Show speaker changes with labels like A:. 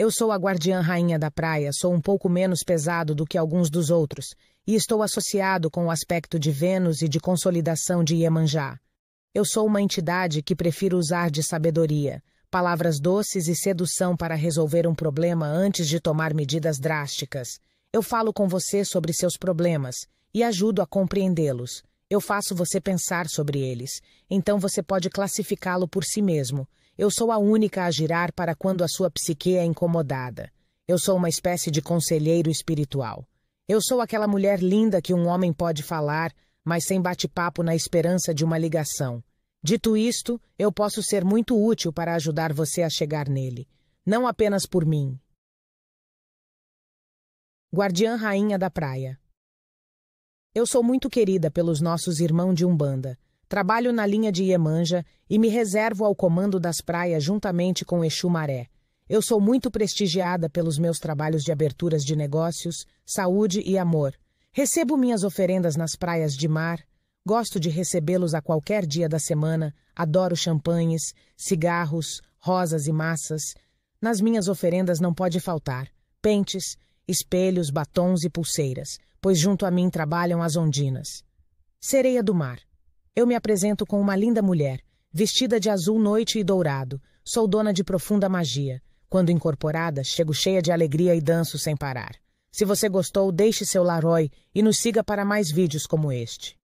A: Eu sou a guardiã rainha da praia, sou um pouco menos pesado do que alguns dos outros, e estou associado com o aspecto de Vênus e de consolidação de Iemanjá. Eu sou uma entidade que prefiro usar de sabedoria, palavras doces e sedução para resolver um problema antes de tomar medidas drásticas. Eu falo com você sobre seus problemas e ajudo a compreendê-los. Eu faço você pensar sobre eles, então você pode classificá-lo por si mesmo, eu sou a única a girar para quando a sua psique é incomodada. Eu sou uma espécie de conselheiro espiritual. Eu sou aquela mulher linda que um homem pode falar, mas sem bate-papo na esperança de uma ligação. Dito isto, eu posso ser muito útil para ajudar você a chegar nele, não apenas por mim. Guardiã Rainha da Praia Eu sou muito querida pelos nossos irmãos de Umbanda, Trabalho na linha de Iemanja e me reservo ao comando das praias juntamente com Exu Maré. Eu sou muito prestigiada pelos meus trabalhos de aberturas de negócios, saúde e amor. Recebo minhas oferendas nas praias de mar. Gosto de recebê-los a qualquer dia da semana. Adoro champanhes, cigarros, rosas e massas. Nas minhas oferendas não pode faltar pentes, espelhos, batons e pulseiras, pois junto a mim trabalham as ondinas. Sereia do mar. Eu me apresento com uma linda mulher, vestida de azul noite e dourado. Sou dona de profunda magia. Quando incorporada, chego cheia de alegria e danço sem parar. Se você gostou, deixe seu Laroi e nos siga para mais vídeos como este.